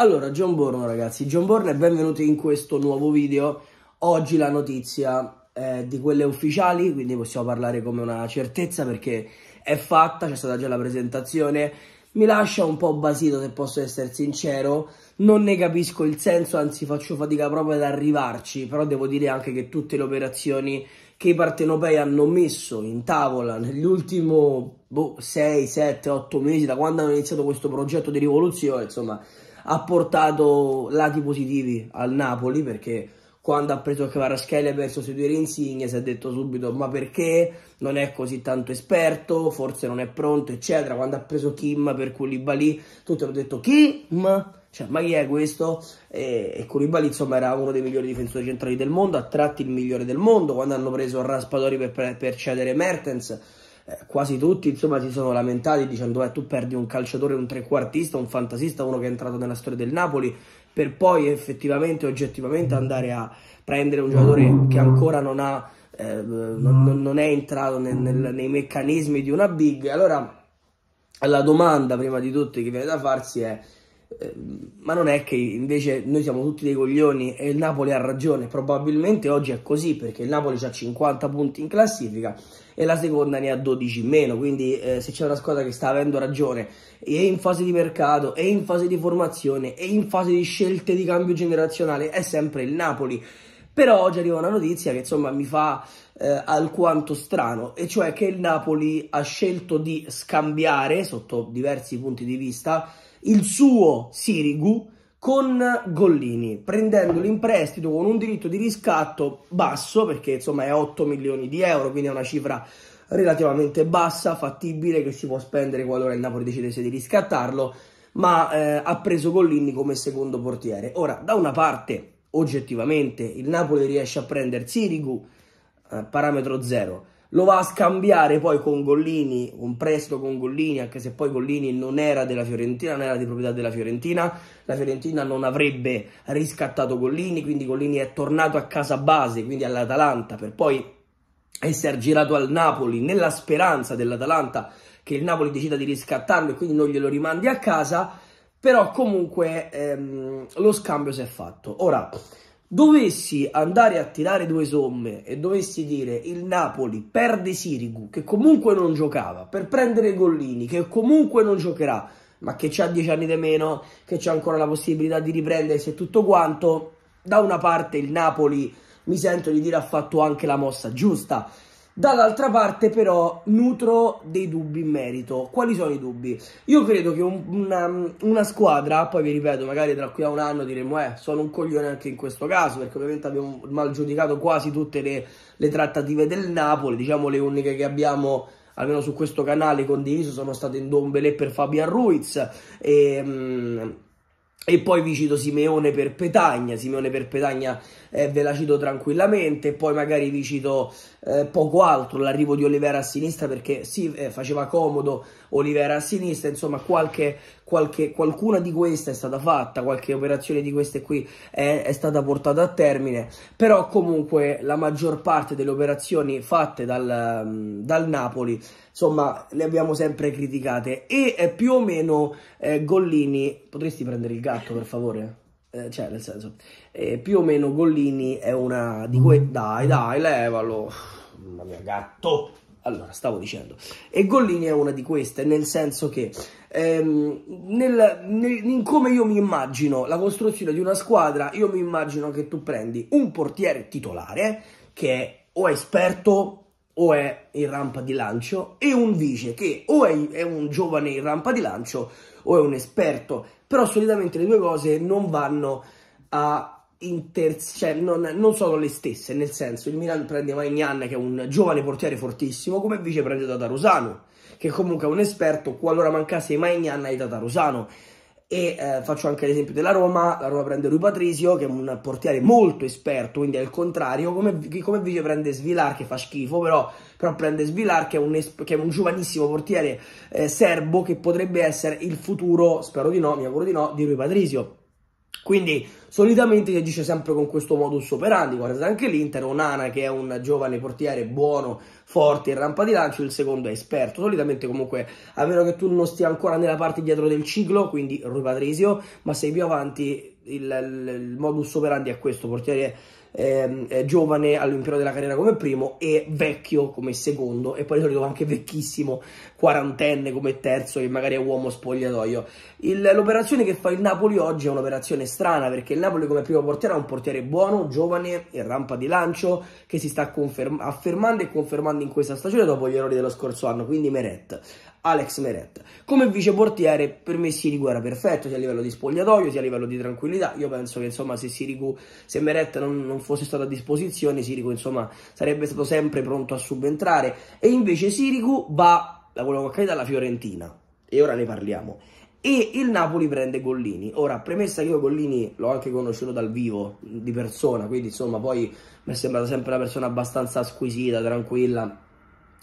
Allora, John Bourne ragazzi, John Bourne benvenuti in questo nuovo video. Oggi la notizia è di quelle ufficiali, quindi possiamo parlare come una certezza perché è fatta, c'è stata già la presentazione. Mi lascia un po' basito se posso essere sincero, non ne capisco il senso, anzi faccio fatica proprio ad arrivarci, però devo dire anche che tutte le operazioni che i partenopei hanno messo in tavola negli ultimi boh, 6, 7, 8 mesi, da quando hanno iniziato questo progetto di rivoluzione, insomma ha portato lati positivi al Napoli perché quando ha preso Kvaratskhelia per sostituire Insigne si è detto subito ma perché non è così tanto esperto, forse non è pronto eccetera, quando ha preso Kim per Koulibaly tutti hanno detto Kim, cioè ma chi è questo? E, e Koulibaly insomma era uno dei migliori difensori centrali del mondo, a tratti il migliore del mondo, quando hanno preso Raspadori per, per cedere Mertens eh, quasi tutti insomma si sono lamentati dicendo eh, tu perdi un calciatore, un trequartista, un fantasista, uno che è entrato nella storia del Napoli per poi effettivamente, oggettivamente andare a prendere un giocatore che ancora non, ha, eh, non, non è entrato nel, nel, nei meccanismi di una big. Allora la domanda prima di tutti che viene da farsi è eh, ma non è che invece noi siamo tutti dei coglioni e il Napoli ha ragione, probabilmente oggi è così perché il Napoli ha 50 punti in classifica e la seconda ne ha 12 in meno, quindi eh, se c'è una squadra che sta avendo ragione e in fase di mercato, e in fase di formazione, e in fase di scelte di cambio generazionale, è sempre il Napoli. Però oggi arriva una notizia che insomma mi fa eh, alquanto strano, e cioè che il Napoli ha scelto di scambiare, sotto diversi punti di vista, il suo Sirigu con Gollini, prendendolo in prestito con un diritto di riscatto basso, perché insomma è 8 milioni di euro, quindi è una cifra relativamente bassa, fattibile, che si può spendere qualora il Napoli decidesse di riscattarlo, ma eh, ha preso Gollini come secondo portiere. Ora, da una parte, oggettivamente, il Napoli riesce a prendere Sirigu, eh, parametro zero, lo va a scambiare poi con Gollini, un prestito con Gollini, anche se poi Gollini non era della Fiorentina, non era di proprietà della Fiorentina, la Fiorentina non avrebbe riscattato Gollini, quindi Gollini è tornato a casa base, quindi all'Atalanta, per poi essere girato al Napoli nella speranza dell'Atalanta che il Napoli decida di riscattarlo e quindi non glielo rimandi a casa, però comunque ehm, lo scambio si è fatto. Ora, dovessi andare a tirare due somme e dovessi dire il Napoli perde Sirigu, che comunque non giocava, per prendere Gollini, che comunque non giocherà, ma che c'ha dieci anni di meno, che c'è ancora la possibilità di riprendersi e tutto quanto, da una parte il Napoli mi sento di dire ha fatto anche la mossa giusta, Dall'altra parte però nutro dei dubbi in merito. Quali sono i dubbi? Io credo che un, una, una, squadra, poi vi ripeto, magari tra qui a un anno diremo eh, sono un coglione anche in questo caso, perché ovviamente abbiamo mal giudicato quasi tutte le, le trattative del Napoli, diciamo le uniche che abbiamo almeno su questo canale condiviso sono state in Ndombele per Fabian Ruiz e, ehm, e poi vi cito Simeone per Petagna, Simeone per Petagna eh, ve la cito tranquillamente, poi magari vi cito eh, poco altro, l'arrivo di Olivera a sinistra perché sì, eh, faceva comodo Olivera a sinistra, insomma qualche, qualche, qualcuna di queste è stata fatta, qualche operazione di queste qui è, è stata portata a termine, però comunque la maggior parte delle operazioni fatte dal, mm, dal Napoli, insomma le abbiamo sempre criticate e eh, più o meno eh, Gollini, potresti prendere il gatto per favore? Eh, cioè nel senso, eh, più o meno Gollini è una di quei, mm. dai dai levalo, mamma mia gatto, allora stavo dicendo, e Gollini è una di queste, nel senso che ehm, nel, nel, in come io mi immagino la costruzione di una squadra, io mi immagino che tu prendi un portiere titolare che è o esperto o è in rampa di lancio e un vice che o è, è un giovane in rampa di lancio o è un esperto però solitamente le due cose non vanno a Interz- cioè non, non, sono le stesse, nel senso il Milan prende Maignan che è un giovane portiere fortissimo come vice prende Tatarusano che comunque è un esperto qualora mancasse Maignan ai Tatarusano e eh, faccio anche l'esempio della Roma, la Roma prende Rui Patrizio che è un portiere molto esperto, quindi è il contrario, come, come vice prende Svilar che fa schifo, però, però prende Svilar che è un, che è un giovanissimo portiere eh, serbo che potrebbe essere il futuro, spero di no, mi auguro di no, di Rui Patrizio. Quindi solitamente si agisce sempre con questo modus operandi, guardate anche l'Inter, Onana che è un giovane portiere buono, forte in rampa di lancio, il secondo è esperto, solitamente comunque a meno che tu non stia ancora nella parte dietro del ciclo, quindi Rui Patrizio, ma sei più avanti il, il, il modus operandi è questo, portiere ehm, eh, giovane all'impero della carriera come primo e vecchio come secondo e poi di solito anche vecchissimo quarantenne come terzo che magari è uomo spogliatoio. l'operazione che fa il Napoli oggi è un'operazione strana perché il Napoli come primo portiere ha un portiere buono, giovane in rampa di lancio che si sta affermando e confermando in questa stagione dopo gli errori dello scorso anno, quindi Meret. Alex Meret. Come vice portiere per me Sirigu era perfetto sia a livello di spogliatoio sia a livello di tranquillità. Io penso che insomma se Sirigu, se Meret non, non fosse stato a disposizione, Sirico insomma sarebbe stato sempre pronto a subentrare e invece Sirico va da quello che accade dalla Fiorentina e ora ne parliamo e il Napoli prende Gollini. Ora, premessa che io Gollini l'ho anche conosciuto dal vivo, di persona, quindi insomma poi mi è sembrata sempre una persona abbastanza squisita, tranquilla,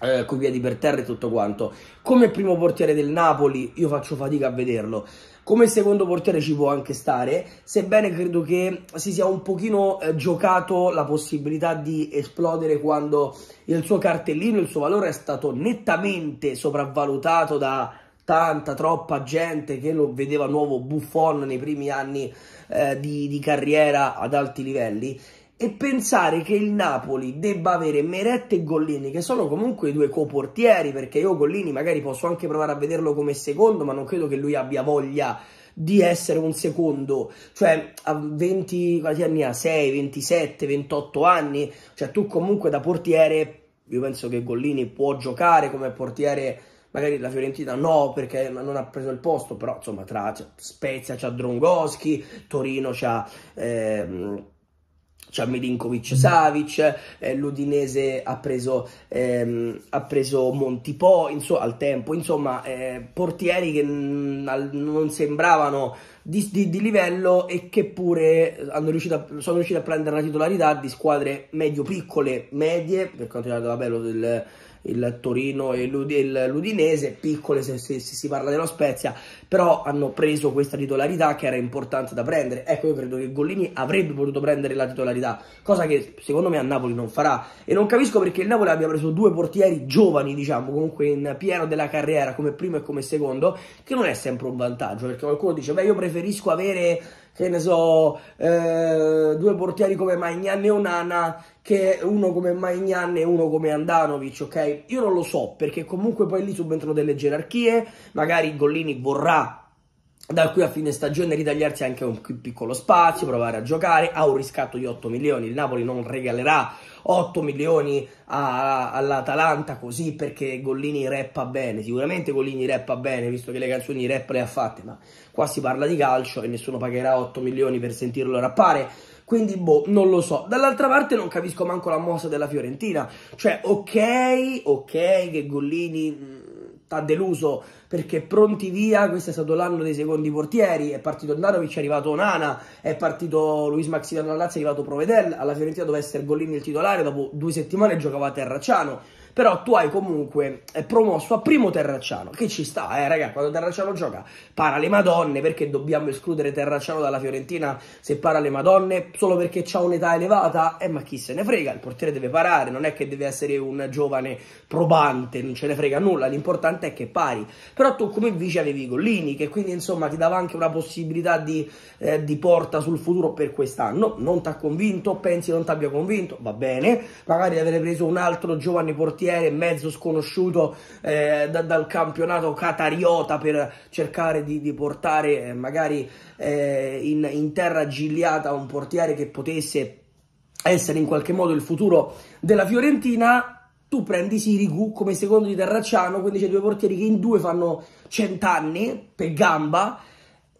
eh, con i piedi per terra e tutto quanto. Come primo portiere del Napoli io faccio fatica a vederlo come secondo portiere ci può anche stare, sebbene credo che si sia un pochino eh, giocato la possibilità di esplodere quando il suo cartellino, il suo valore è stato nettamente sopravvalutato da tanta, troppa gente che lo vedeva nuovo buffon nei primi anni eh, di, di carriera ad alti livelli e pensare che il Napoli debba avere Merette e Gollini, che sono comunque i due coportieri, perché io Gollini magari posso anche provare a vederlo come secondo, ma non credo che lui abbia voglia di essere un secondo, cioè a 20, quanti anni ha? 6, 27, 28 anni, cioè tu comunque da portiere, io penso che Gollini può giocare come portiere magari la Fiorentina no perché non ha preso il posto, però insomma tra cioè, Spezia c'ha Drongoschi, Torino c'ha... Ehm, c'è Milinkovic Savic, eh, l'Udinese ha preso, ehm, ha preso Montipò inso- al tempo, insomma eh, portieri che n- non sembravano di-, di-, di, livello e che pure a- sono riusciti a prendere la titolarità di squadre medio-piccole, medie, per quanto riguarda la bello del il Torino e l'Udinese, piccole se, se, se, si parla dello Spezia, però hanno preso questa titolarità che era importante da prendere. Ecco, io credo che Gollini avrebbe potuto prendere la titolarità, cosa che secondo me a Napoli non farà. E non capisco perché il Napoli abbia preso due portieri giovani, diciamo, comunque in pieno della carriera, come primo e come secondo, che non è sempre un vantaggio, perché qualcuno dice, beh, io preferisco avere che ne so, eh, due portieri come Magnan e Onana, che uno come Magnan e uno come Andanovic, ok? Io non lo so, perché comunque poi lì subentrano delle gerarchie, magari Gollini vorrà da qui a fine stagione ritagliarsi anche un piccolo spazio, provare a giocare, ha un riscatto di 8 milioni, il Napoli non regalerà 8 milioni all'Atalanta così perché Gollini rappa bene, sicuramente Gollini rappa bene visto che le canzoni rap le ha fatte, ma qua si parla di calcio e nessuno pagherà 8 milioni per sentirlo rappare. Quindi, boh, non lo so. Dall'altra parte non capisco manco la mossa della Fiorentina. Cioè, ok, ok che Gollini mm, ha deluso perché pronti via, questo è stato l'anno dei secondi portieri, è partito Andanovic, è arrivato Nana, è partito Luis Maxidano alla Lazio, è arrivato Provedel, alla Fiorentina doveva essere Gollini il titolare, dopo due settimane giocava a Terracciano, però tu hai comunque eh, promosso a primo Terracciano, che ci sta, eh raga, quando Terracciano gioca para le madonne, perché dobbiamo escludere Terracciano dalla Fiorentina se para le madonne, solo perché ha un'età elevata? Eh ma chi se ne frega, il portiere deve parare, non è che deve essere un giovane probante, non ce ne frega nulla, l'importante è che pari, però tu come vice avevi Gollini, che quindi insomma ti dava anche una possibilità di, eh, di porta sul futuro per quest'anno, non ti ha convinto, pensi non ti abbia convinto, va bene, magari di avere preso un altro giovane portiere portiere mezzo sconosciuto eh, da, dal campionato catariota per cercare di, di portare eh, magari eh, in, in terra gigliata un portiere che potesse essere in qualche modo il futuro della Fiorentina tu prendi Sirigu come secondo di Terracciano, quindi c'è due portieri che in due fanno cent'anni per gamba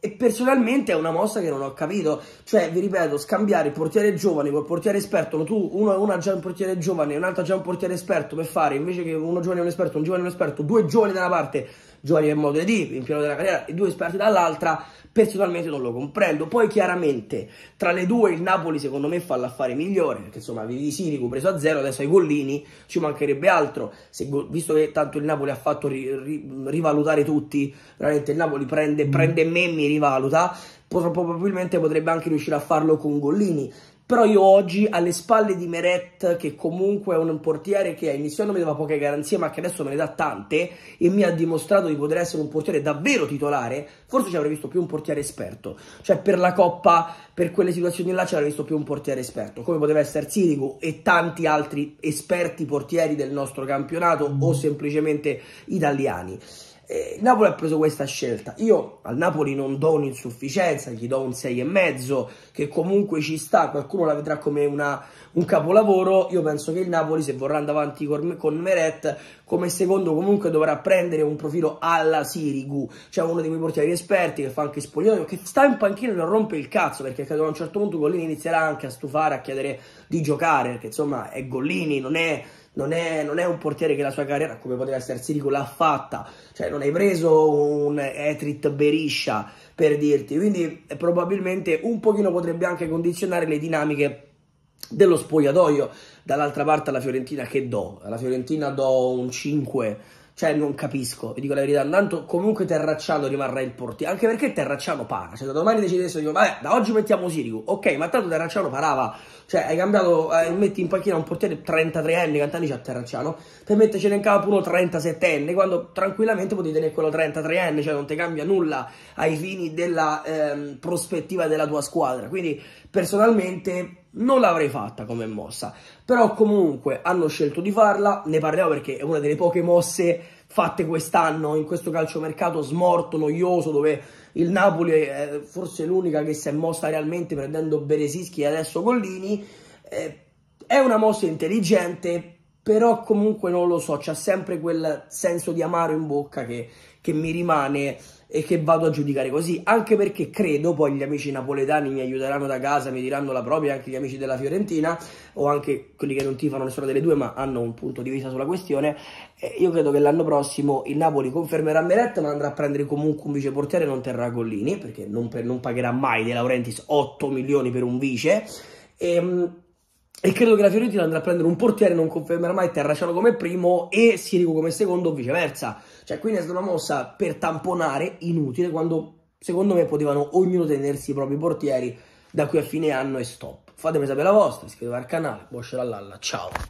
e personalmente è una mossa che non ho capito. Cioè, vi ripeto, scambiare il portiere giovane col portiere esperto, tu, uno, uno ha già un portiere giovane, e un'altra già un portiere esperto, per fare invece che uno giovane e un esperto, un giovane e un esperto, due giovani da una parte giovani del modo di in piano della carriera e due esperti dall'altra, personalmente non lo comprendo. Poi chiaramente tra le due il Napoli secondo me fa l'affare migliore, perché insomma Vivi Sirico preso a zero, adesso ai Collini ci mancherebbe altro, Se, visto che tanto il Napoli ha fatto ri, ri, rivalutare tutti, veramente il Napoli prende, mm. prende me, mi rivaluta, probabilmente potrebbe anche riuscire a farlo con Gollini. Però io oggi alle spalle di Meret, che comunque è un portiere che a inizio non mi dava poche garanzie, ma che adesso me ne dà tante e mi ha dimostrato di poter essere un portiere davvero titolare, forse ci avrei visto più un portiere esperto. Cioè per la Coppa, per quelle situazioni là ci avrei visto più un portiere esperto, come poteva essere Sirigu e tanti altri esperti portieri del nostro campionato o semplicemente italiani. Eh, il Napoli ha preso questa scelta. Io al Napoli non do un'insufficienza, gli do un 6,5 che comunque ci sta, qualcuno la vedrà come una, un capolavoro. Io penso che il Napoli, se vorrà andare avanti con, con Meret, come secondo comunque dovrà prendere un profilo alla Sirigu, cioè uno dei miei portieri esperti che fa anche spogliato, che sta in panchina e non rompe il cazzo, perché a un certo punto Gollini inizierà anche a stufare, a chiedere di giocare, perché insomma è Gollini, non è non è, non è, un portiere che la sua carriera, come poteva essere Sirico, l'ha fatta, cioè non hai preso un Etrit Beriscia per dirti, quindi eh, probabilmente un pochino potrebbe anche condizionare le dinamiche dello spogliatoio, dall'altra parte alla Fiorentina che do? Alla Fiorentina do un 5 cioè, non capisco, vi dico la verità. Tanto comunque Terracciano rimarrà il portiere. Anche perché Terracciano para. Cioè, da domani decidessero, dico, vabbè, da oggi mettiamo Sirigu. Ok, ma tanto Terracciano parava. Cioè, hai cambiato, eh, metti in panchina un portiere 33enne, quanti c'ha Terracciano, per mettercene in capo uno 37enne, quando tranquillamente potete tenere quello 33enne, cioè non ti cambia nulla ai fini della ehm, prospettiva della tua squadra. Quindi, personalmente non l'avrei fatta come mossa, però comunque hanno scelto di farla, ne parliamo perché è una delle poche mosse fatte quest'anno in questo calciomercato smorto, noioso, dove il Napoli è eh, forse l'unica che si è mossa realmente prendendo Beresischi e adesso Collini, eh, è una mossa intelligente, però comunque non lo so, c'è sempre quel senso di amaro in bocca che, che, mi rimane e che vado a giudicare così, anche perché credo, poi gli amici napoletani mi aiuteranno da casa, mi diranno la propria, anche gli amici della Fiorentina, o anche quelli che non tifano nessuna delle due, ma hanno un punto di vista sulla questione, io credo che l'anno prossimo il Napoli confermerà Meretta ma andrà a prendere comunque un viceportiere, non terrà Gollini, perché non, per, non pagherà mai De Laurentiis 8 milioni per un vice, e, ehm, e credo che la Fiorentina andrà a prendere un portiere, non confermerà mai Terraciano come primo e Sirico come secondo o viceversa. Cioè, quindi è stata una mossa per tamponare inutile quando secondo me potevano ognuno tenersi i propri portieri da qui a fine anno e stop. Fatemi sapere la vostra, iscrivetevi al canale, Boscia Lalla, ciao!